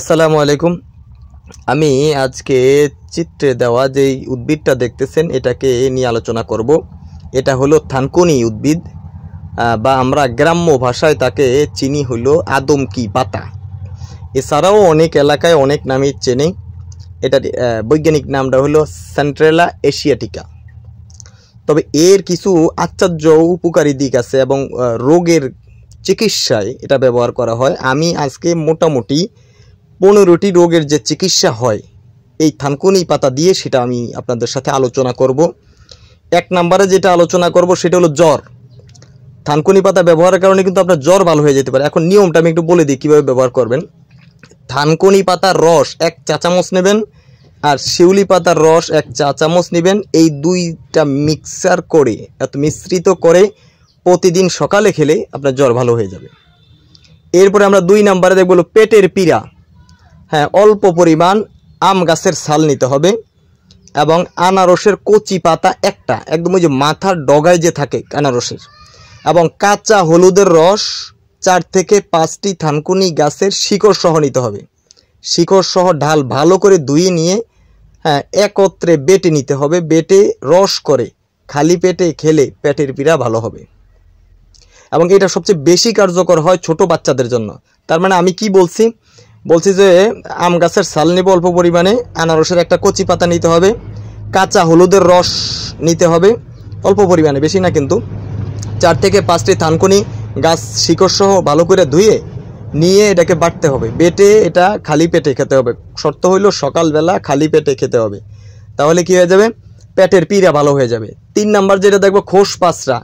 আসসালামু আলাইকুম আমি আজকে চিত্রে দেওয়া যেই উদ্ভিদটা দেখতেছেন এটাকে নিয়ে আলোচনা করব এটা হলো থানকুনি উদ্ভিদ বা আমরা গ্রাম্য ভাষায় তাকে চিনি হলো আদমকি পাতা এছাড়াও অনেক এলাকায় অনেক নামে চেনে এটার বৈজ্ঞানিক নামটা হলো সেন্ট্রেলা এশিয়াটিকা তবে এর কিছু আশ্চর্য উপকারী দিক আছে এবং রোগের চিকিৎসায় এটা ব্যবহার করা হয় আমি আজকে মোটামুটি পনেরোটি রোগের যে চিকিৎসা হয় এই থানকুনি পাতা দিয়ে সেটা আমি আপনাদের সাথে আলোচনা করব এক নম্বরে যেটা আলোচনা করব সেটা হলো জ্বর থানকুনি পাতা ব্যবহারের কারণে কিন্তু আপনার জ্বর ভালো হয়ে যেতে পারে এখন নিয়মটা আমি একটু বলে দিই কীভাবে ব্যবহার করবেন থানকুনি পাতার রস এক চা চামচ নেবেন আর শিউলি পাতার রস এক চা চামচ নেবেন এই দুইটা মিক্সার করে এত মিশ্রিত করে প্রতিদিন সকালে খেলে আপনার জ্বর ভালো হয়ে যাবে এরপরে আমরা দুই নাম্বারে দেখব পেটের পীড়া হ্যাঁ অল্প পরিমাণ আম গাছের ছাল নিতে হবে এবং আনারসের কচি পাতা একটা একদম ওই যে মাথার ডগায় যে থাকে আনারসের এবং কাঁচা হলুদের রস চার থেকে পাঁচটি থানকুনি গাছের শিকড় সহ নিতে হবে শিকড় সহ ঢাল ভালো করে ধুয়ে নিয়ে হ্যাঁ একত্রে বেটে নিতে হবে বেটে রস করে খালি পেটে খেলে পেটের পীড়া ভালো হবে এবং এটা সবচেয়ে বেশি কার্যকর হয় ছোট বাচ্চাদের জন্য তার মানে আমি কি বলছি বলছি যে আম গাছের ছাল নেবো অল্প পরিমাণে আনারসের একটা কচি পাতা নিতে হবে কাঁচা হলুদের রস নিতে হবে অল্প পরিমাণে বেশি না কিন্তু চার থেকে পাঁচটি থানকুনি গাছ শিকড়সহ ভালো করে ধুয়ে নিয়ে এটাকে বাটতে হবে বেটে এটা খালি পেটে খেতে হবে শর্ত হইল সকালবেলা খালি পেটে খেতে হবে তাহলে কি হয়ে যাবে পেটের পীড়া ভালো হয়ে যাবে তিন নাম্বার যেটা দেখবো খোস পাঁচরা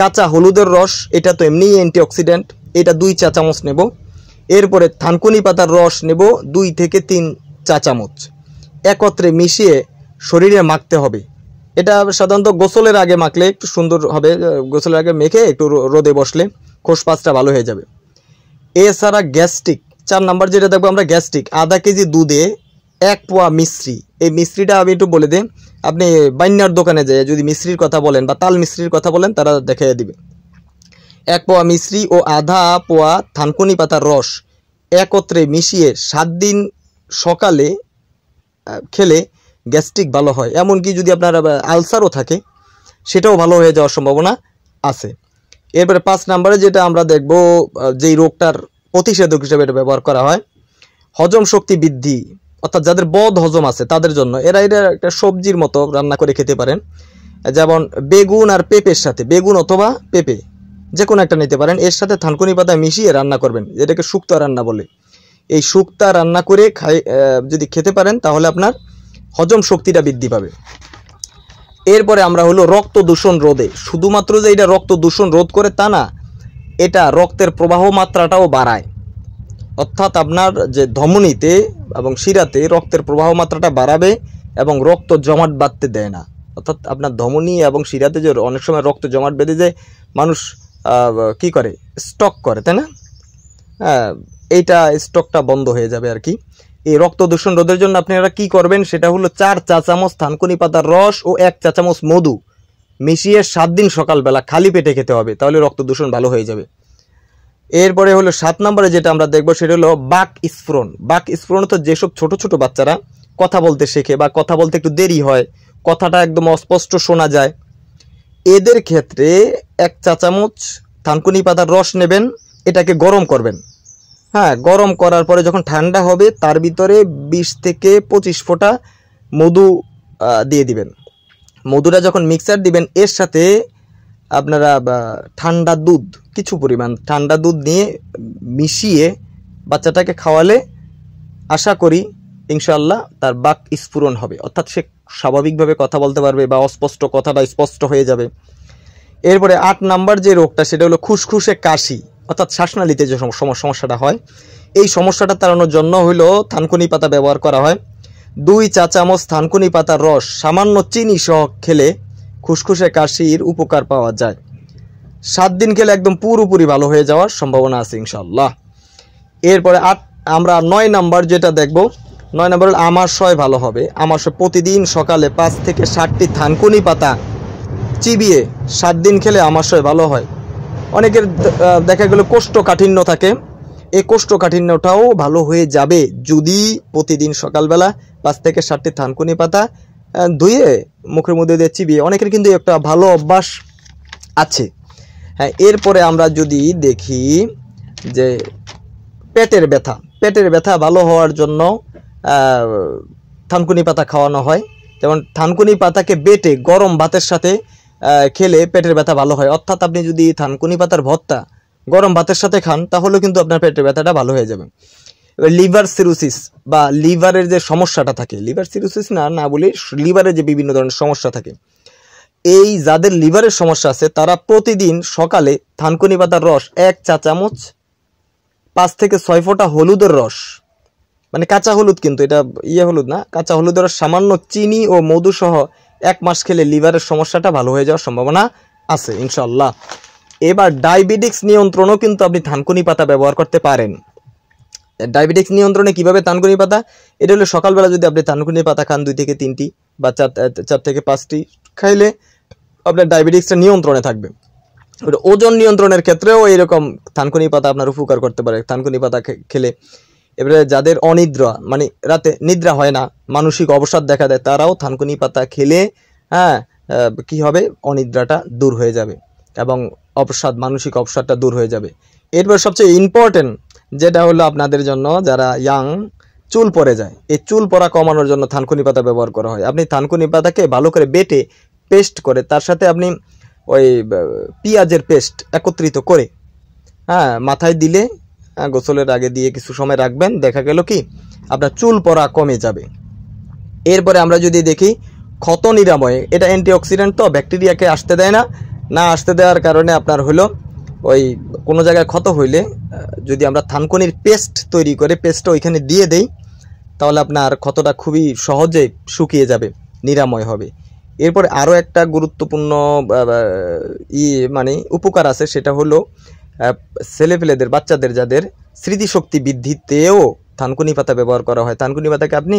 কাঁচা হলুদের রস এটা তো এমনিই অ্যান্টিঅক্সিডেন্ট এটা দুই চা চামচ নেব এরপরে থানকুনি পাতার রস নেব দুই থেকে তিন চা চামচ একত্রে মিশিয়ে শরীরে মাখতে হবে এটা সাধারণত গোসলের আগে মাখলে একটু সুন্দর হবে গোসলের আগে মেখে একটু রোদে বসলে খোসপাচটা ভালো হয়ে যাবে এছাড়া গ্যাস্ট্রিক চার নাম্বার যেটা দেখবো আমরা গ্যাস্ট্রিক আধা কেজি দুধে এক পোয়া মিশ্রি এই মিশ্রিটা আমি একটু বলে দিই আপনি বাইন্যার দোকানে যেয়ে যদি মিশ্রির কথা বলেন বা তাল মিশ্রির কথা বলেন তারা দেখাইয়া দিবে এক পোয়া মিশ্রি ও আধা পোয়া থানকুনি পাতার রস একত্রে মিশিয়ে সাত দিন সকালে খেলে গ্যাস্ট্রিক ভালো হয় এমনকি যদি আপনার আলসারও থাকে সেটাও ভালো হয়ে যাওয়ার সম্ভাবনা আছে এরপরে পাঁচ নাম্বারে যেটা আমরা দেখব যেই রোগটার প্রতিষেধক হিসেবে এটা ব্যবহার করা হয় হজম শক্তি বৃদ্ধি অর্থাৎ যাদের বদ হজম আছে তাদের জন্য এরা এটা একটা সবজির মতো রান্না করে খেতে পারেন যেমন বেগুন আর পেঁপের সাথে বেগুন অথবা পেঁপে যে কোনো একটা নিতে পারেন এর সাথে থানকুনি পাতা মিশিয়ে রান্না করবেন যেটাকে শুক্তা রান্না বলে এই শুক্তা রান্না করে খাই যদি খেতে পারেন তাহলে আপনার হজম শক্তিটা বৃদ্ধি পাবে এরপরে আমরা হলো রক্ত দূষণ রোধে শুধুমাত্র যে এটা রক্ত দূষণ রোধ করে তা না এটা রক্তের প্রবাহ মাত্রাটাও বাড়ায় অর্থাৎ আপনার যে ধমনীতে এবং শিরাতে রক্তের প্রবাহ মাত্রাটা বাড়াবে এবং রক্ত জমাট বাঁধতে দেয় না অর্থাৎ আপনার ধমনী এবং শিরাতে যে অনেক সময় রক্ত জমাট বেঁধে যায় মানুষ কি করে স্টক করে তাই না হ্যাঁ, এইটা স্টকটা বন্ধ হয়ে যাবে আর কি এই রক্ত দূষণ রোধের জন্য আপনারা কি করবেন সেটা হলো চার চা চামচ থানকুনি পাতার রস ও এক চা চামচ মধু মিশিয়ে সাত দিন সকালবেলা খালি পেটে খেতে হবে তাহলে রক্ত দূষণ ভালো হয়ে যাবে এরপরে হলো সাত নম্বরে যেটা আমরা দেখবো সেটা হলো বাক স্ফোরণ বাক স্ফোরণ তো যেসব ছোট ছোট বাচ্চারা কথা বলতে শেখে বা কথা বলতে একটু দেরি হয় কথাটা একদম অস্পষ্ট শোনা যায় এদের ক্ষেত্রে এক চা চামচ থানকুনি পাতার রস নেবেন এটাকে গরম করবেন হ্যাঁ গরম করার পরে যখন ঠান্ডা হবে তার ভিতরে ২০ থেকে পঁচিশ ফোঁটা মধু দিয়ে দিবেন মধুটা যখন মিক্সার দিবেন এর সাথে আপনারা ঠান্ডা দুধ কিছু পরিমাণ ঠান্ডা দুধ নিয়ে মিশিয়ে বাচ্চাটাকে খাওয়ালে আশা করি ইনশাল্লাহ তার বাক স্ফুরণ হবে অর্থাৎ সে স্বাভাবিকভাবে কথা বলতে পারবে বা অস্পষ্ট কথাটা স্পষ্ট হয়ে যাবে এরপরে আট নাম্বার যে রোগটা সেটা হলো খুসখুসে কাশি অর্থাৎ শ্বাসনালীতে যে সমস্যাটা হয় এই সমস্যাটা তাড়ানোর জন্য হইল থানকুনি পাতা ব্যবহার করা হয় দুই চা চামচ থানকুনি পাতার রস সামান্য চিনি সহ খেলে খুসখুসে কাশির উপকার পাওয়া যায় সাত দিন খেলে একদম পুরোপুরি ভালো হয়ে যাওয়ার সম্ভাবনা আছে ইনশাল্লাহ এরপরে আট আমরা নয় নাম্বার যেটা দেখব নয় নম্বর আমাশয় ভালো হবে আমাশয় প্রতিদিন সকালে পাঁচ থেকে ষাটটি থানকুনি পাতা চিবিয়ে সাত দিন খেলে আমাশয় ভালো হয় অনেকের দেখা গেল কোষ্ঠকাঠিন্য থাকে এই কোষ্ঠকাঠিন্যটাও ভালো হয়ে যাবে যদি প্রতিদিন সকালবেলা পাঁচ থেকে ষাটটি থানকুনি পাতা ধুয়ে মুখের মধ্যে দিয়ে চিবিয়ে অনেকের কিন্তু একটা ভালো অভ্যাস আছে হ্যাঁ এরপরে আমরা যদি দেখি যে পেটের ব্যথা পেটের ব্যথা ভালো হওয়ার জন্য থানকুনি পাতা খাওয়ানো হয় যেমন থানকুনি পাতাকে বেটে গরম ভাতের সাথে খেলে পেটের ব্যথা ভালো হয় অর্থাৎ আপনি যদি থানকুনি পাতার ভর্তা গরম ভাতের সাথে খান তাহলেও কিন্তু আপনার পেটের ব্যথাটা ভালো হয়ে যাবে এবার লিভার সিরোসিস বা লিভারের যে সমস্যাটা থাকে লিভার সিরোসিস না না বলি লিভারের যে বিভিন্ন ধরনের সমস্যা থাকে এই যাদের লিভারের সমস্যা আছে তারা প্রতিদিন সকালে থানকুনি পাতার রস এক চা চামচ পাঁচ থেকে ছয় ফোঁটা হলুদের রস মানে কাঁচা হলুদ কিন্তু এটা ইয়ে হলুদ না কাঁচা হলুদ ওরা সামান্য চিনি ও মধু সহ এক মাস খেলে লিভারের সমস্যাটা ভালো হয়ে যাওয়ার সম্ভাবনা আছে ইনশাল্লাহ এবার ডায়াবেটিক্স নিয়ন্ত্রণও কিন্তু আপনি থানকুনি পাতা ব্যবহার করতে পারেন ডায়াবেটিক্স নিয়ন্ত্রণে কিভাবে তানকুনি পাতা এটা হলো সকালবেলা যদি আপনি তানকুনি পাতা খান দুই থেকে তিনটি বা চার চার থেকে পাঁচটি খাইলে আপনার ডায়াবেটিক্সটা নিয়ন্ত্রণে থাকবে ওজন নিয়ন্ত্রণের ক্ষেত্রেও এরকম থানকুনি পাতা আপনার উপকার করতে পারে থানকুনি পাতা খেলে এবারে যাদের অনিদ্রা মানে রাতে নিদ্রা হয় না মানসিক অবসাদ দেখা দেয় তারাও থানকুনি পাতা খেলে হ্যাঁ কি হবে অনিদ্রাটা দূর হয়ে যাবে এবং অবসাদ মানসিক অবসাদটা দূর হয়ে যাবে এরপর সবচেয়ে ইম্পর্টেন্ট যেটা হলো আপনাদের জন্য যারা ইয়াং চুল পরে যায় এই চুল পরা কমানোর জন্য থানকুনি পাতা ব্যবহার করা হয় আপনি থানকুনি পাতাকে ভালো করে বেটে পেস্ট করে তার সাথে আপনি ওই পেঁয়াজের পেস্ট একত্রিত করে হ্যাঁ মাথায় দিলে হ্যাঁ, গোসলের আগে দিয়ে কিছু সময় রাখবেন দেখা গেল কি আপনার চুল পড়া কমে যাবে এরপরে আমরা যদি দেখি ক্ষত নিরাময় এটা অ্যান্টিঅক্সিডেন্ট তো ব্যাকটেরিয়াকে আসতে দেয় না না আসতে দেওয়ার কারণে আপনার হলো ওই কোনো জায়গায় ক্ষত হইলে যদি আমরা থানকনির পেস্ট তৈরি করে পেস্টটা ওইখানে দিয়ে দেই তাহলে আপনার ক্ষতটা খুবই সহজে শুকিয়ে যাবে নিরাময় হবে এরপর আরও একটা গুরুত্বপূর্ণ ই মানে উপকার আছে সেটা হলো ছেলেপেলেদের বাচ্চাদের যাদের স্মৃতিশক্তি বৃদ্ধিতেও থানকুনি পাতা ব্যবহার করা হয় থানকুনি পাতাকে আপনি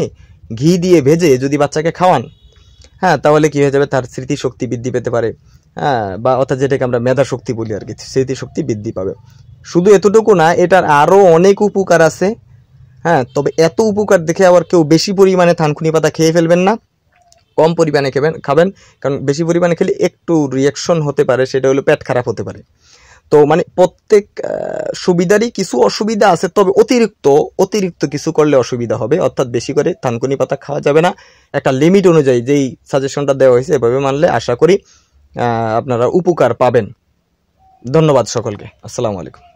ঘি দিয়ে ভেজে যদি বাচ্চাকে খাওয়ান হ্যাঁ তাহলে কী হয়ে যাবে তার স্মৃতিশক্তি বৃদ্ধি পেতে পারে হ্যাঁ বা অর্থাৎ যেটাকে আমরা মেধা শক্তি বলি আর কি স্মৃতিশক্তি বৃদ্ধি পাবে শুধু এতটুকু না এটার আরও অনেক উপকার আছে হ্যাঁ তবে এত উপকার দেখে আবার কেউ বেশি পরিমাণে থানকুনি পাতা খেয়ে ফেলবেন না কম পরিমাণে খেবেন খাবেন কারণ বেশি পরিমাণে খেলে একটু রিয়াকশন হতে পারে সেটা হলো পেট খারাপ হতে পারে তো মানে প্রত্যেক সুবিধারই কিছু অসুবিধা আছে তবে অতিরিক্ত অতিরিক্ত কিছু করলে অসুবিধা হবে অর্থাৎ বেশি করে থানকুনি পাতা খাওয়া যাবে না একটা লিমিট অনুযায়ী যেই সাজেশনটা দেওয়া হয়েছে এভাবে মানলে আশা করি আপনারা উপকার পাবেন ধন্যবাদ সকলকে আসসালামু আলাইকুম